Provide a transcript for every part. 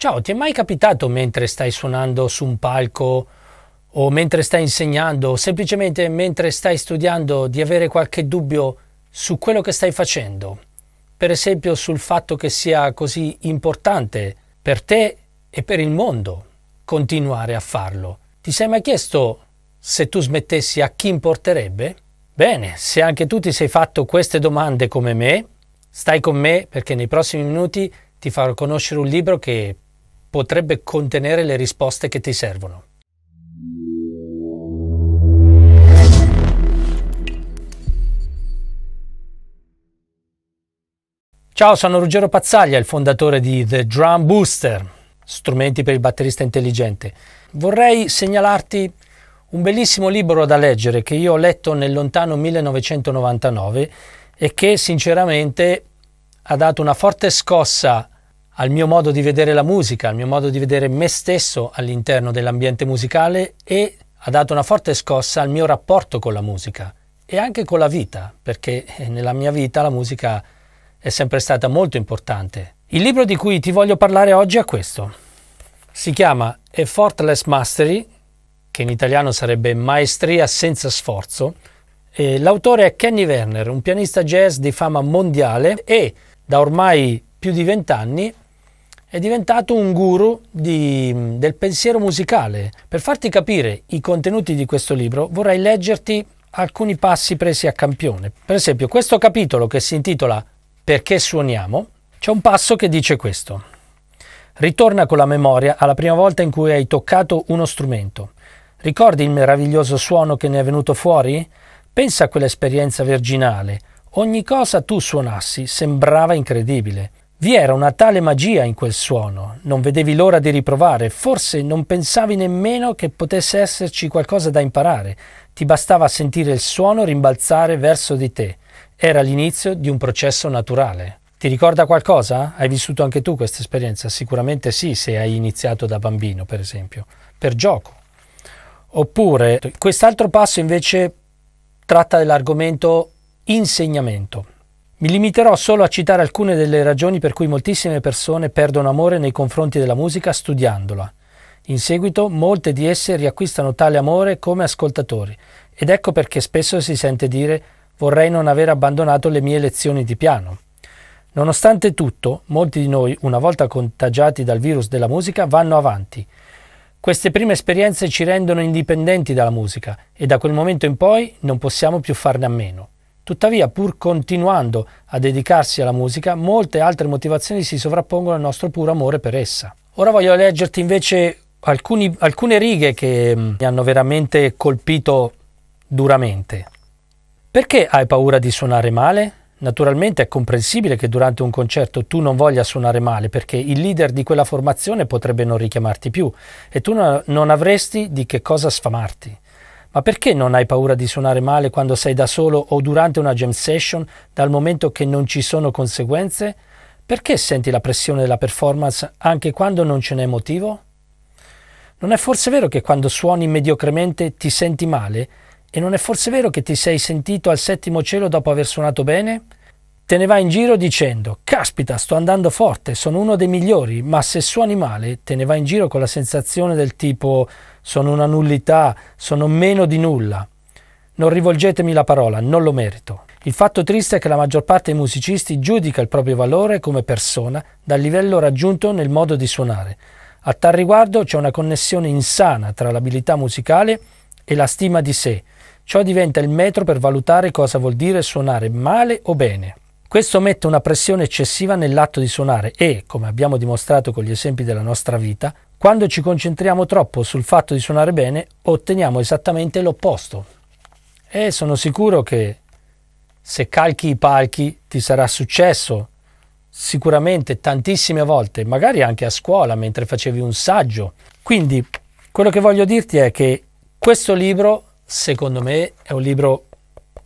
Ciao, ti è mai capitato mentre stai suonando su un palco o mentre stai insegnando o semplicemente mentre stai studiando di avere qualche dubbio su quello che stai facendo? Per esempio sul fatto che sia così importante per te e per il mondo continuare a farlo. Ti sei mai chiesto se tu smettessi a chi importerebbe? Bene, se anche tu ti sei fatto queste domande come me, stai con me perché nei prossimi minuti ti farò conoscere un libro che potrebbe contenere le risposte che ti servono. Ciao, sono Ruggero Pazzaglia, il fondatore di The Drum Booster, strumenti per il batterista intelligente. Vorrei segnalarti un bellissimo libro da leggere che io ho letto nel lontano 1999 e che sinceramente ha dato una forte scossa al mio modo di vedere la musica, al mio modo di vedere me stesso all'interno dell'ambiente musicale e ha dato una forte scossa al mio rapporto con la musica e anche con la vita, perché eh, nella mia vita la musica è sempre stata molto importante. Il libro di cui ti voglio parlare oggi è questo. Si chiama Effortless Mastery, che in italiano sarebbe Maestria senza sforzo. l'autore è Kenny Werner, un pianista jazz di fama mondiale e da ormai più di vent'anni è diventato un guru di, del pensiero musicale. Per farti capire i contenuti di questo libro vorrei leggerti alcuni passi presi a campione. Per esempio, questo capitolo che si intitola Perché suoniamo, c'è un passo che dice questo. Ritorna con la memoria alla prima volta in cui hai toccato uno strumento. Ricordi il meraviglioso suono che ne è venuto fuori? Pensa a quell'esperienza virginale. Ogni cosa tu suonassi sembrava incredibile. Vi era una tale magia in quel suono, non vedevi l'ora di riprovare, forse non pensavi nemmeno che potesse esserci qualcosa da imparare, ti bastava sentire il suono rimbalzare verso di te. Era l'inizio di un processo naturale. Ti ricorda qualcosa? Hai vissuto anche tu questa esperienza? Sicuramente sì, se hai iniziato da bambino, per esempio, per gioco. Oppure, quest'altro passo invece tratta dell'argomento insegnamento. Mi limiterò solo a citare alcune delle ragioni per cui moltissime persone perdono amore nei confronti della musica studiandola. In seguito molte di esse riacquistano tale amore come ascoltatori ed ecco perché spesso si sente dire vorrei non aver abbandonato le mie lezioni di piano. Nonostante tutto, molti di noi, una volta contagiati dal virus della musica, vanno avanti. Queste prime esperienze ci rendono indipendenti dalla musica e da quel momento in poi non possiamo più farne a meno. Tuttavia, pur continuando a dedicarsi alla musica, molte altre motivazioni si sovrappongono al nostro puro amore per essa. Ora voglio leggerti invece alcuni, alcune righe che mm, mi hanno veramente colpito duramente. Perché hai paura di suonare male? Naturalmente è comprensibile che durante un concerto tu non voglia suonare male perché il leader di quella formazione potrebbe non richiamarti più e tu non avresti di che cosa sfamarti. Ma perché non hai paura di suonare male quando sei da solo o durante una jam session, dal momento che non ci sono conseguenze? Perché senti la pressione della performance anche quando non ce n'è motivo? Non è forse vero che quando suoni mediocremente ti senti male? E non è forse vero che ti sei sentito al settimo cielo dopo aver suonato bene? Te ne vai in giro dicendo, caspita, sto andando forte, sono uno dei migliori, ma se suoni male, te ne vai in giro con la sensazione del tipo, sono una nullità, sono meno di nulla. Non rivolgetemi la parola, non lo merito. Il fatto triste è che la maggior parte dei musicisti giudica il proprio valore come persona dal livello raggiunto nel modo di suonare. A tal riguardo c'è una connessione insana tra l'abilità musicale e la stima di sé. Ciò diventa il metro per valutare cosa vuol dire suonare male o bene. Questo mette una pressione eccessiva nell'atto di suonare e, come abbiamo dimostrato con gli esempi della nostra vita, quando ci concentriamo troppo sul fatto di suonare bene, otteniamo esattamente l'opposto. E sono sicuro che se calchi i palchi ti sarà successo sicuramente tantissime volte, magari anche a scuola mentre facevi un saggio. Quindi quello che voglio dirti è che questo libro, secondo me, è un libro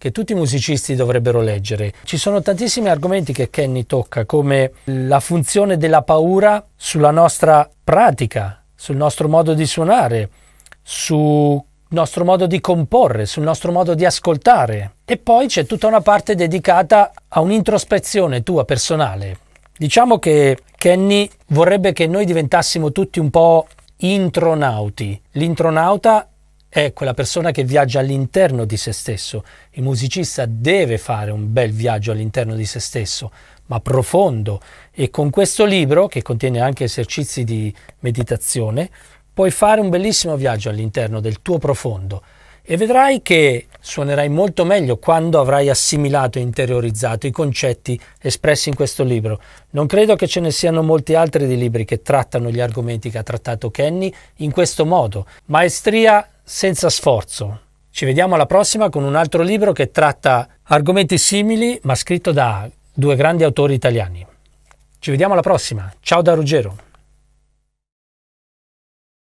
che tutti i musicisti dovrebbero leggere. Ci sono tantissimi argomenti che Kenny tocca, come la funzione della paura sulla nostra pratica, sul nostro modo di suonare, sul nostro modo di comporre, sul nostro modo di ascoltare. E poi c'è tutta una parte dedicata a un'introspezione tua personale. Diciamo che Kenny vorrebbe che noi diventassimo tutti un po' intronauti. L'intronauta è quella persona che viaggia all'interno di se stesso. Il musicista deve fare un bel viaggio all'interno di se stesso, ma profondo. E con questo libro, che contiene anche esercizi di meditazione, puoi fare un bellissimo viaggio all'interno del tuo profondo e vedrai che suonerai molto meglio quando avrai assimilato e interiorizzato i concetti espressi in questo libro. Non credo che ce ne siano molti altri di libri che trattano gli argomenti che ha trattato Kenny in questo modo. Maestria senza sforzo. Ci vediamo alla prossima con un altro libro che tratta argomenti simili ma scritto da due grandi autori italiani. Ci vediamo alla prossima. Ciao da Ruggero.